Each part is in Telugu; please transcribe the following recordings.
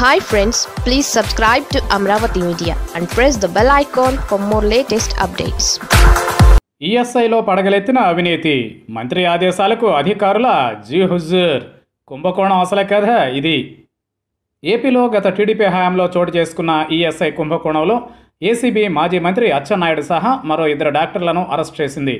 hi friends please subscribe to Amaravati media and press the bell icon for more latest updates ఈఎస్ఐలో పడగలెత్తిన అవినీతి మంత్రి ఆదేశాలకు అధికారుల జీ హుజూర్ కుంభకోణం అసల కథ ఇది ఏపీలో గత టీడీపీ హయాంలో చోటు చేసుకున్న ఈఎస్ఐ e కుంభకోణంలో ఏసీబీ మాజీ మంత్రి అచ్చెన్నాయుడు సహా మరో ఇద్దరు డాక్టర్లను అరెస్ట్ చేసింది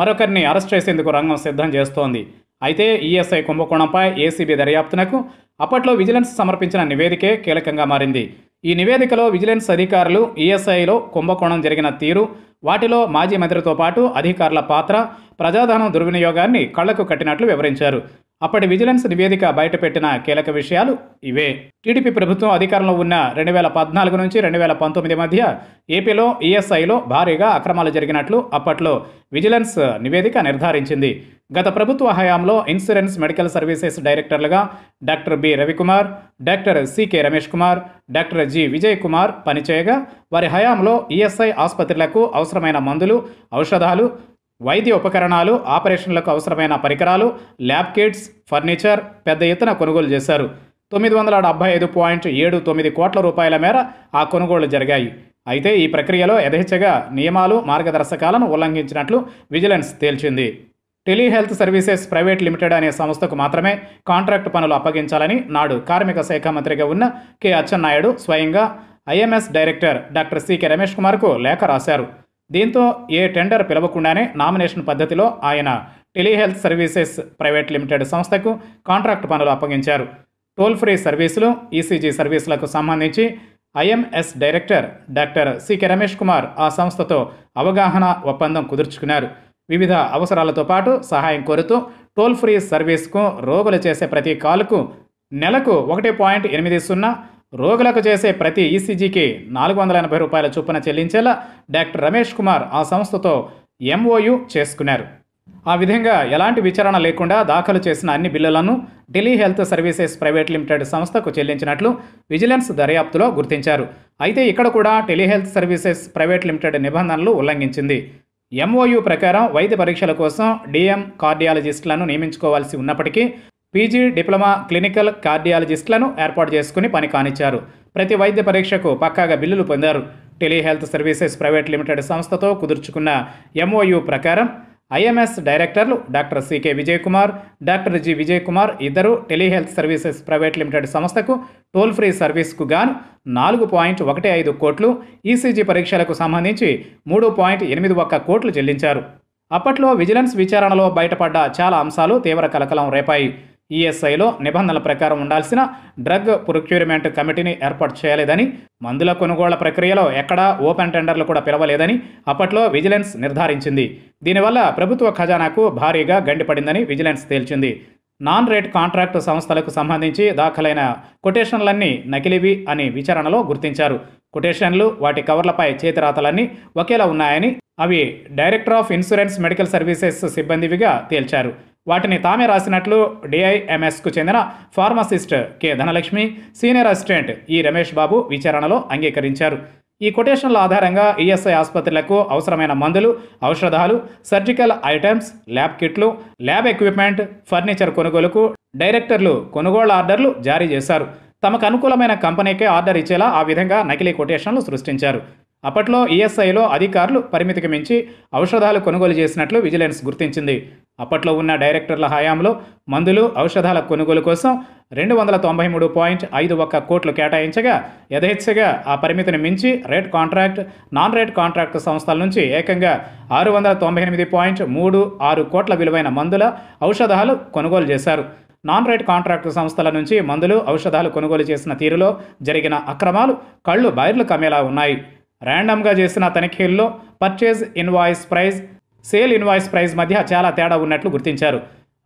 మరొకరిని అరెస్ట్ చేసేందుకు రంగం సిద్ధం చేస్తోంది అయితే ఈఎస్ఐ కుంభకోణంపై ఏసీబీ దర్యాప్తునకు అప్పట్లో విజిలెన్స్ సమర్పించిన నివేదికే కీలకంగా మారింది ఈ నివేదికలో విజిలెన్స్ అధికారులు ఈఎస్ఐలో కుంభకోణం జరిగిన తీరు వాటిలో మాజీ మంత్రితో పాటు అధికారుల పాత్ర ప్రజాధనం దుర్వినియోగాన్ని కళ్లకు కట్టినట్లు వివరించారు అప్పటి విజిలెన్స్ నివేదిక బయటపెట్టిన కీలక విషయాలు ఇవే టీడీపీ ప్రభుత్వం అధికారంలో ఉన్న రెండు వేల పద్నాలుగు నుంచి రెండు వేల పంతొమ్మిది మధ్య ఏపీలో ఈఎస్ఐలో భారీగా అక్రమాలు జరిగినట్లు అప్పట్లో విజిలెన్స్ నివేదిక నిర్ధారించింది గత ప్రభుత్వ హయాంలో ఇన్సూరెన్స్ మెడికల్ సర్వీసెస్ డైరెక్టర్లుగా doctor B Ravikumar doctor C K Ramesh Kumar doctor G Vijay Kumar పనిచేయగా వారి హయాంలో ఈఎస్ఐ ఆసుపత్రులకు అవసరమైన మందులు ఔషధాలు వైద్య ఉపకరణాలు ఆపరేషన్లకు అవసరమైన పరికరాలు ల్యాబ్ కిట్స్ ఫర్నిచర్ పెద్ద ఎత్తున కొనుగోలు చేశారు తొమ్మిది వందల డెబ్బై ఐదు పాయింట్ ఏడు తొమ్మిది కోట్ల రూపాయల మేర ఆ కొనుగోళ్లు జరిగాయి అయితే ఈ ప్రక్రియలో యథేచ్ఛగా నియమాలు మార్గదర్శకాలను ఉల్లంఘించినట్లు విజిలెన్స్ తేల్చింది టెలిహెల్త్ సర్వీసెస్ ప్రైవేట్ లిమిటెడ్ అనే సంస్థకు మాత్రమే కాంట్రాక్ట్ పనులు అప్పగించాలని నాడు కార్మిక శాఖ మంత్రిగా ఉన్న కె అచ్చెన్నాయుడు స్వయంగా IMS director doctor C K Ramesh కుమార్కు లేఖ రాశారు దీంతో ఏ టెండర్ పిలవకుండానే నామినేషన్ పద్ధతిలో ఆయన టెలిహెల్త్ సర్వీసెస్ ప్రైవేట్ లిమిటెడ్ సంస్థకు కాంట్రాక్ట్ పనులు అప్పగించారు టోల్ ఫ్రీ సర్వీసులు ఈసీజీ సర్వీసులకు సంబంధించి IMS director doctor C K Ramesh Kumar ఆ సంస్థతో అవగాహన ఒప్పందం కుదుర్చుకున్నారు వివిధ అవసరాలతో పాటు సహాయం కోరుతూ టోల్ ఫ్రీ సర్వీస్కు రోగులు చేసే ప్రతి కాలుకు నెలకు ఒకటి పాయింట్ ఎనిమిది సున్నా రోగులకు చేసే ప్రతి ఈసీజీకి నాలుగు వందల ఎనభై రూపాయల చొప్పున చెల్లించేలా డాక్టర్ రమేష్ కుమార్ ఆ సంస్థతో ఎంఓయు చేసుకున్నారు ఆ విధంగా ఎలాంటి విచారణ లేకుండా దాఖలు చేసిన అన్ని బిల్లులను Delhi health services private limited సంస్థకు చెల్లించినట్లు విజిలెన్స్ దర్యాప్తులో గుర్తించారు అయితే ఇక్కడ కూడా టెలిహెల్త్ సర్వీసెస్ ప్రైవేట్ లిమిటెడ్ నిబంధనలు ఉల్లంఘించింది ఎంఓయు ప్రకారం వైద్య పరీక్షల కోసం డిఎం కార్డియాలజిస్టులను నియమించుకోవాల్సి ఉన్నప్పటికీ పీజీ డిప్లొమా క్లినికల్ కార్డియాలజిస్టులను ఏర్పాటు చేసుకుని పని కానిచ్చారు ప్రతి వైద్య పరీక్షకు పక్కాగా బిల్లులు పొందారు టెలిహెల్త్ సర్వీసెస్ ప్రైవేట్ లిమిటెడ్ సంస్థతో కుదుర్చుకున్న ఎంఓయు ప్రకారం ఐఎంఎస్ డైరెక్టర్లు doctor C K Vijay Kumar doctor G Vijay Kumar ఇద్దరు టెలిహెల్త్ సర్వీసెస్ ప్రైవేట్ లిమిటెడ్ సంస్థకు టోల్ ఫ్రీ సర్వీస్కు గాను నాలుగు పాయింట్ ఒకటి ఐదు కోట్లు ఈసీజీ పరీక్షలకు సంబంధించి మూడు పాయింట్ ఎనిమిది ఒక్క కోట్లు చెల్లించారు అప్పట్లో విజిలెన్స్ విచారణలో బయటపడ్డ చాలా అంశాలు తీవ్ర కలకలం రేపాయి ఈఎస్ఐలో నిబంధనల ప్రకారం ఉండాల్సిన డ్రగ్ ప్రొక్యూర్మెంట్ కమిటీని ఏర్పాటు చేయలేదని మందుల కొనుగోళ్ల ప్రక్రియలో ఎక్కడా ఓపెన్ టెండర్లు కూడా పిలవలేదని అప్పట్లో విజిలెన్స్ నిర్ధారించింది దీనివల్ల ప్రభుత్వ ఖజానాకు భారీగా గండిపడిందని విజిలెన్స్ తేల్చింది నాన్ రేట్ కాంట్రాక్టు సంస్థలకు సంబంధించి దాఖలైన కొటేషన్లన్నీ నకిలివి అని విచారణలో గుర్తించారు కొటేషన్లు వాటి కవర్లపై చేతిరాతలన్నీ ఒకేలా ఉన్నాయని అవి director of insurance medical services సిబ్బందివిగా తేల్చారు వాటిని తామే రాసినట్లు డిఐఎంఎస్కు చెందిన pharmacist K Dhanalakshmi senior assistant E Ramesh బాబు విచారణలో అంగీకరించారు ఈ కొటేషన్ల ఆధారంగా ఈఎస్ఐ ఆసుపత్రులకు అవసరమైన మందులు ఔషధాలు సర్జికల్ ఐటమ్స్ ల్యాబ్ కిట్లు ల్యాబ్ ఎక్విప్మెంట్ ఫర్నిచర్ కొనుగోలుకు డైరెక్టర్లు కొనుగోళ్ల ఆర్డర్లు జారీ చేశారు తమకు అనుకూలమైన కంపెనీకే ఆర్డర్ ఇచ్చేలా ఆ విధంగా నకిలీ కొటేషన్లు సృష్టించారు అప్పట్లో ఈఎస్ఐలో అధికారులు పరిమితికి మించి ఔషధాలు కొనుగోలు చేసినట్లు విజిలెన్స్ గుర్తించింది అప్పట్లో ఉన్న డైరెక్టర్ల హయాంలో మందులు ఔషధాల కొనుగోలు కోసం రెండు వందల తొంభై మూడు పాయింట్ ఐదు ఒక్క కోట్లు కేటాయించగా యథేచ్ఛగా ఆ పరిమితిని మించి rate contract non rate contract సంస్థల నుంచి ఏకంగా ఆరు వందల తొంభై ఎనిమిది పాయింట్ మూడు ఆరు కోట్ల విలువైన మందుల ఔషధాలు కొనుగోలు చేశారు నాన్ రైట్ కాంట్రాక్టు సంస్థల నుంచి మందులు ఔషధాలు కొనుగోలు చేసిన తీరులో జరిగిన అక్రమాలు కళ్ళు బైర్లు కమ్మేలా ఉన్నాయి ర్యాండమ్గా చేసిన తనిఖీల్లో purchase invoice price sale invoice price మధ్య చాలా తేడా ఉన్నట్లు గుర్తించారు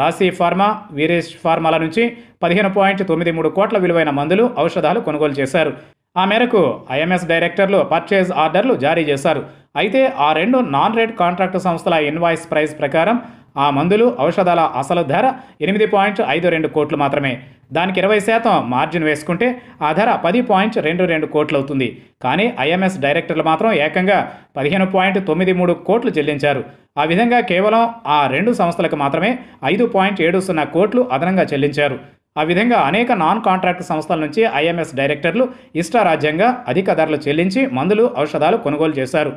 రాశి ఫార్మా వీరేష్ ఫార్మాల నుంచి పదిహేను పాయింట్ తొమ్మిది మూడు కోట్ల విలువైన మందులు ఔషధాలు కొనుగోలు చేశారు ఆ మేరకు ఐఎంఎస్ డైరెక్టర్లు పర్చేజ్ ఆర్డర్లు జారీ చేశారు అయితే ఆ రెండు నాన్ రెడ్ కాంట్రాక్టు సంస్థల ఇన్వాయిస్ ప్రైస్ ప్రకారం ఆ మందులు ఔషధాల అసలు ధర ఎనిమిది పాయింట్ ఐదు రెండు కోట్లు మాత్రమే దానికి ఇరవై శాతం మార్జిన్ వేసుకుంటే ఆ ధర పది పాయింట్ రెండు రెండు కోట్లు అవుతుంది కానీ ఐఎంఎస్ డైరెక్టర్లు మాత్రం ఏకంగా పదిహేను పాయింట్ తొమ్మిది మూడు కోట్లు చెల్లించారు ఆ విధంగా కేవలం ఆ రెండు సంస్థలకు మాత్రమే ఐదు పాయింట్ ఏడు సున్నా కోట్లు అదనంగా చెల్లించారు ఆ విధంగా అనేక నాన్ కాంట్రాక్ట్ సంస్థల నుంచి ఐఎంఎస్ డైరెక్టర్లు ఇష్టారాజ్యంగా అధిక ధరలు చెల్లించి మందులు ఔషధాలు కొనుగోలు చేశారు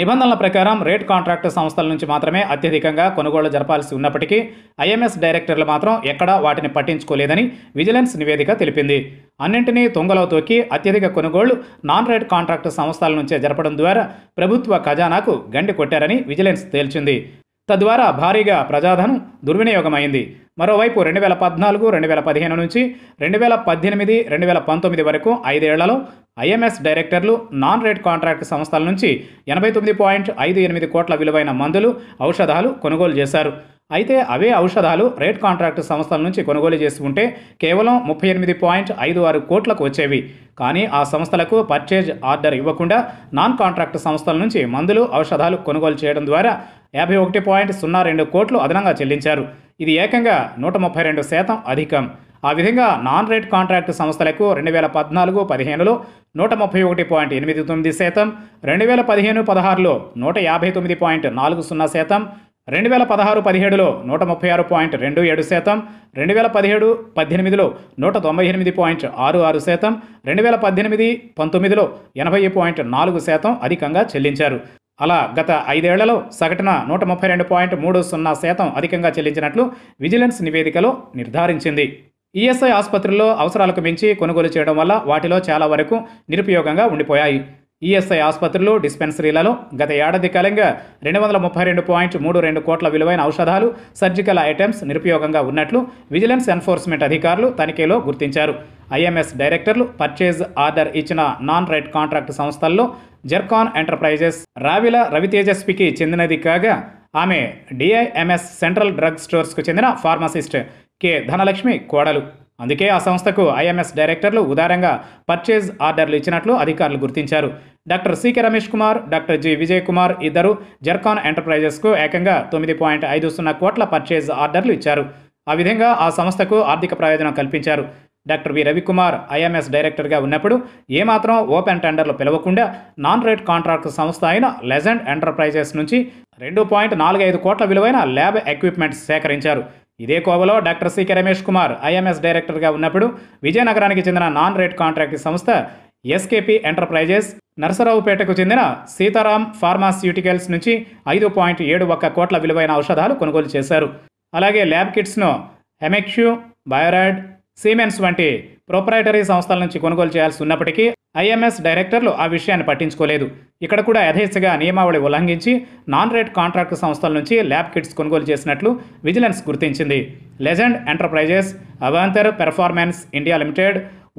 నిబంధనల ప్రకారం రేట్ కాంట్రాక్ట్ సంస్థల నుంచి మాత్రమే అత్యధికంగా కొనుగోళ్లు జరపాల్సి ఉన్నప్పటికీ ఐఎంఎస్ డైరెక్టర్లు మాత్రం ఎక్కడా వాటిని పట్టించుకోలేదని విజిలెన్స్ నివేదిక తెలిపింది అన్నింటినీ తుంగలో తోకి అత్యధిక కొనుగోళ్లు నాన్ రేట్ కాంట్రాక్ట్ సంస్థల నుంచే జరపడం ద్వారా ప్రభుత్వ ఖజానాకు గండి కొట్టారని విజిలెన్స్ తేల్చింది తద్వారా భారీగా ప్రజాధనం దుర్వినియోగమైంది మరోవైపు రెండు వేల పద్నాలుగు రెండు వేల పదిహేను నుంచి రెండు వేల పద్దెనిమిది రెండు వేల పంతొమ్మిది వరకు ఐదేళ్లలో ఐఎంఎస్ డైరెక్టర్లు నాన్ రేట్ కాంట్రాక్ట్ సంస్థల నుంచి ఎనభై తొమ్మిది పాయింట్ ఐదు ఎనిమిది కోట్ల విలువైన మందులు ఔషధాలు కొనుగోలు చేశారు అయితే అవే ఔషధాలు రేట్ కాంట్రాక్ట్ సంస్థల నుంచి కొనుగోలు చేసి ఉంటే కేవలం ముప్పై ఎనిమిది పాయింట్ ఐదు ఆరు కోట్లకు వచ్చేవి కానీ ఆ సంస్థలకు పర్చేజ్ ఆర్డర్ ఇవ్వకుండా నాన్ కాంట్రాక్ట్ సంస్థల నుంచి మందులు ఔషధాలు కొనుగోలు చేయడం ద్వారా యాభై ఒకటి పాయింట్ సున్నా రెండు కోట్లు అదనంగా చెల్లించారు ఇది ఏకంగా నూట ముప్పై రెండు శాతం అధికం ఆ విధంగా నాన్ రేట్ కాంట్రాక్టు సంస్థలకు రెండు వేల పద్నాలుగు పదిహేనులో నూట ముప్పై ఒకటి పాయింట్ ఎనిమిది తొమ్మిది శాతం రెండు వేల పదిహేను పదహారులో నూట యాభై తొమ్మిది పాయింట్ నాలుగు సున్నా శాతం రెండు వేల పదహారు పదిహేడులో నూట ముప్పై ఆరు పాయింట్ రెండు ఏడు శాతం రెండు వేల పదిహేడు పద్దెనిమిదిలో నూట తొంభై ఎనిమిది పాయింట్ ఆరు ఆరు శాతం రెండు వేల పద్దెనిమిది పంతొమ్మిదిలో ఎనభై పాయింట్ నాలుగు శాతం అధికంగా చెల్లించారు అలా గత ఐదేళ్లలో సగటున నూట ముప్పై రెండు పాయింట్ మూడు సున్నా శాతం అధికంగా చెల్లించినట్లు విజిలెన్స్ నివేదికలో నిర్ధారించింది ఈఎస్ఐ ఆసుపత్రుల్లో అవసరాలకు మించి కొనుగోలు చేయడం వల్ల వాటిలో చాలా వరకు నిరుపయోగంగా ఉండిపోయాయి ఈఎస్ఐ ఆసుపత్రులు డిస్పెన్సరీలలో గత ఏడాది కాలంగా రెండు వందల ముప్పై రెండు పాయింట్ మూడు రెండు కోట్ల విలువైన ఔషధాలు సర్జికల్ ఐటమ్స్ నిరుపయోగంగా ఉన్నట్లు విజిలెన్స్ ఎన్ఫోర్స్మెంట్ అధికారులు తనిఖీలో గుర్తించారు ఐఎంఎస్ డైరెక్టర్లు పర్చేజ్ ఆర్డర్ ఇచ్చిన నాన్ రైట్ కాంట్రాక్ట్ సంస్థల్లో జర్కాన్ ఎంటర్ప్రైజెస్ రావిల రవితేజస్వికి చెందినది కాగా ఆమె డిఐఎంఎస్ సెంట్రల్ డ్రగ్ స్టోర్స్కు చెందిన ఫార్మసిస్ట్ కె ధనలక్ష్మి కోడలు అందుకే ఆ సంస్థకు ఐఎంఎస్ డైరెక్టర్లు ఉదారంగా పర్చేజ్ ఆర్డర్లు ఇచ్చినట్లు అధికారులు గుర్తించారు doctor C K Ramesh Kumar doctor G Vijay Kumar ఇద్దరు జర్కాన్ ఎంటర్ప్రైజెస్కు ఏకంగా తొమ్మిది పాయింట్ ఐదు సున్నా కోట్ల పర్చేజ్ ఆర్డర్లు ఇచ్చారు ఆ విధంగా ఆ సంస్థకు ఆర్థిక ప్రయోజనం కల్పించారు డాక్టర్ వి రవికుమార్ ఐఎంఎస్ డైరెక్టర్గా ఉన్నప్పుడు ఏమాత్రం ఓపెన్ టెండర్లు పిలవకుండా నాన్ రేట్ కాంట్రాక్ట్ సంస్థ అయిన లెజెండ్ ఎంటర్ప్రైజెస్ నుంచి రెండు పాయింట్ ఐదు కోట్ల విలువైన ల్యాబ్ ఎక్విప్మెంట్ సేకరించారు ఇదే కోవలో doctor C K Ramesh Kumar IMS డైరెక్టర్గా ఉన్నప్పుడు విజయనగరానికి చెందిన నాన్ రేట్ కాంట్రాక్ట్ సంస్థ ఎస్కేపీ ఎంటర్ప్రైజెస్ నర్సరావుపేటకు చెందిన సీతారాం ఫార్మాస్యూటికల్స్ నుంచి ఐదు పాయింట్ ఏడు ఒక్క కోట్ల విలువైన ఔషధాలు కొనుగోలు చేశారు అలాగే ల్యాబ్ కిట్స్ను ఎమెక్ష్యూ బయోరాడ్ సీమెన్స్ వంటి ప్రొపరైటరీ సంస్థల నుంచి కొనుగోలు చేయాల్సి ఉన్నప్పటికీ ఐఎంఎస్ డైరెక్టర్లు ఆ విషయాన్ని పట్టించుకోలేదు ఇక్కడ కూడా యథేచ్ఛగా నియమావళి ఉల్లంఘించి నాన్ రేట్ కాంట్రాక్ట్ సంస్థల నుంచి ల్యాబ్ కిట్స్ కొనుగోలు చేసినట్లు విజిలెన్స్ గుర్తించింది legend enterprises Avantor performance India limited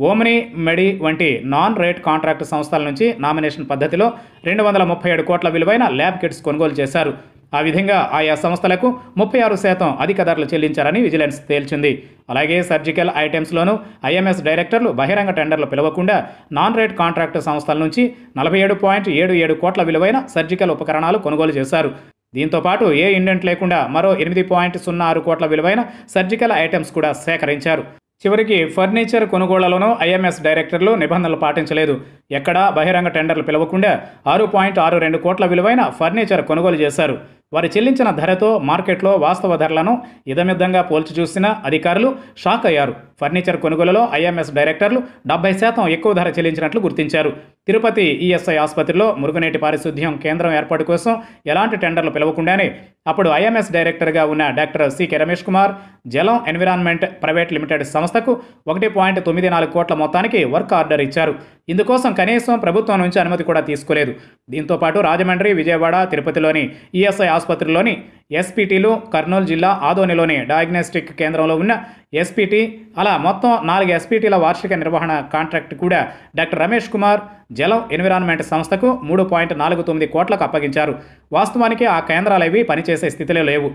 omni medi వంటి నాన్ రేట్ కాంట్రాక్ట్ సంస్థల నుంచి నామినేషన్ పద్ధతిలో రెండు వందల ముప్పై ఏడు కోట్ల విలువైన ల్యాబ్ కిట్స్ కొనుగోలు చేశారు ఆ విధంగా ఆయా సంస్థలకు ముప్పై ఆరు శాతం అధిక ధరలు చెల్లించారని విజిలెన్స్ తేల్చింది అలాగే సర్జికల్ ఐటమ్స్లోనూ ఐఎంఎస్ డైరెక్టర్లు బహిరంగ టెండర్లు పిలవకుండా నాన్ రేట్ కాంట్రాక్టు సంస్థల నుంచి నలభై ఏడు పాయింట్ ఏడు ఏడు కోట్ల విలువైన సర్జికల్ ఉపకరణాలు కొనుగోలు చేశారు దీంతోపాటు ఏ ఇండెంట్ లేకుండా మరో ఎనిమిది పాయింట్ సున్నా ఆరు కోట్ల విలువైన సర్జికల్ ఐటమ్స్ కూడా సేకరించారు చివరికి ఫర్నిచర్ కొనుగోళ్లలోనూ ఐఎంఎస్ డైరెక్టర్లు నిబంధనలు పాటించలేదు ఎక్కడా బహిరంగ టెండర్లు పిలవకుండా ఆరు పాయింట్ ఆరు రెండు కోట్ల విలువైన ఫర్నిచర్ కొనుగోలు చేశారు వారు చెల్లించిన ధరతో మార్కెట్లో వాస్తవ ధరలను ఇదమిద్దంగా పోల్చి చూసిన అధికారులు షాక్ అయ్యారు ఫర్నిచర్ కొనుగోలులో ఐఎంఎస్ డైరెక్టర్లు డెబ్బై శాతం ఎక్కువ ధర చెల్లించినట్లు గుర్తించారు తిరుపతి ఈఎస్ఐ ఆసుపత్రిలో మురుగునీటి పారిశుద్ధ్యం కేంద్రం ఏర్పాటు కోసం ఎలాంటి టెండర్లు పిలవకుండానే అప్పుడు ఐఎంఎస్ డైరెక్టర్గా ఉన్న డాక్టర్ సికే రమేష్ కుమార్ జలం ఎన్విరాన్మెంట్ ప్రైవేట్ లిమిటెడ్ సంస్థకు ఒకటి పాయింట్ తొమ్మిది నాలుగు కోట్ల మొత్తానికి వర్క్ ఆర్డర్ ఇచ్చారు ఇందుకోసం కనీసం ప్రభుత్వం నుంచి అనుమతి కూడా తీసుకోలేదు దీంతోపాటు రాజమండ్రి విజయవాడ తిరుపతిలోని ఈఎస్ఐ ఆసుపత్రిలోని ఎస్పీటీలో కర్నూలు జిల్లా ఆదోనిలోని డయాగ్నోస్టిక్ కేంద్రంలో ఉన్న ఎస్పీటీ అలా మొత్తం నాలుగు ఎస్పీటీల వార్షిక నిర్వహణ కాంట్రాక్ట్ కూడా డాక్టర్ రమేష్ కుమార్ జలం ఎన్విరాన్మెంట్ సంస్థకు మూడు పాయింట్ నాలుగు తొమ్మిది కోట్లకు అప్పగించారు వాస్తవానికి ఆ కేంద్రాలు అవి పనిచేసే స్థితిలో లేవు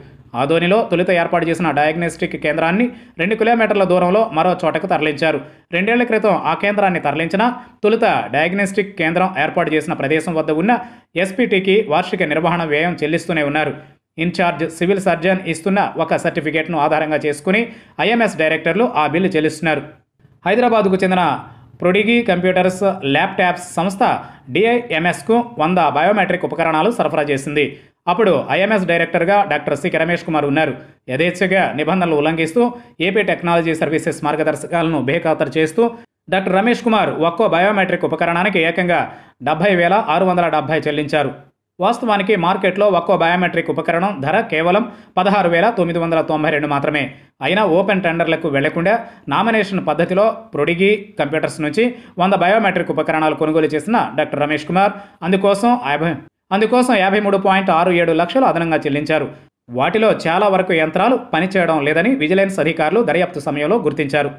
ఆదోనిలో తొలుత ఏర్పాటు చేసిన డయాగ్నోస్టిక్ కేంద్రాన్ని రెండు కిలోమీటర్ల దూరంలో మరో చోటకు తరలించారు రెండేళ్ల క్రితం ఆ కేంద్రాన్ని తరలించిన తొలుత డయాగ్నోస్టిక్ కేంద్రం ఏర్పాటు చేసిన ప్రదేశం వద్ద ఉన్న ఎస్పీటీకి వార్షిక నిర్వహణ వ్యయం చెల్లిస్తూనే ఉన్నారు ఇన్ఛార్జ్ సివిల్ సర్జన్ ఇస్తున్న ఒక సర్టిఫికేట్ను ఆధారంగా చేసుకుని ఐఎంఎస్ డైరెక్టర్లు ఆ బిల్లు చెల్లిస్తున్నారు హైదరాబాద్కు చెందిన ప్రొడిగి కంప్యూటర్స్ ల్యాప్టాప్స్ సంస్థ డిఐఎంఎస్కు వంద బయోమెట్రిక్ ఉపకరణాలు సరఫరా చేసింది అప్పుడు ఐఎంఎస్ డైరెక్టర్గా డాక్టర్ సికి రమేష్ కుమార్ ఉన్నారు యథేచ్ఛగా నిబంధనలు ఉల్లంఘిస్తూ ఏపీ టెక్నాలజీ సర్వీసెస్ మార్గదర్శకాలను బేఖాతరు చేస్తూ డాక్టర్ రమేష్ కుమార్ ఒక్కో బయోమెట్రిక్ ఉపకరణానికి ఏకంగా డెబ్బై వేల ఆరు వందల డెబ్బై చెల్లించారు వాస్తవానికి మార్కెట్లో ఒక్కో బయోమెట్రిక్ ఉపకరణం ధర కేవలం పదహారు వేల తొమ్మిది వందల తొంభై రెండు మాత్రమే అయినా ఓపెన్ టెండర్లకు వెళ్లకుండా నామినేషన్ పద్ధతిలో ప్రొడిగి కంప్యూటర్స్ నుంచి వంద బయోమెట్రిక్ ఉపకరణాలు కొనుగోలు చేసిన డాక్టర్ రమేష్ కుమార్ అందుకోసం యాభై అందుకోసం యాభై మూడు పాయింట్ ఆరు ఏడు లక్షలు అదనంగా చెల్లించారు వాటిలో చాలా వరకు యంత్రాలు పనిచేయడం లేదని విజిలెన్స్ అధికారులు దర్యాప్తు సమయంలో గుర్తించారు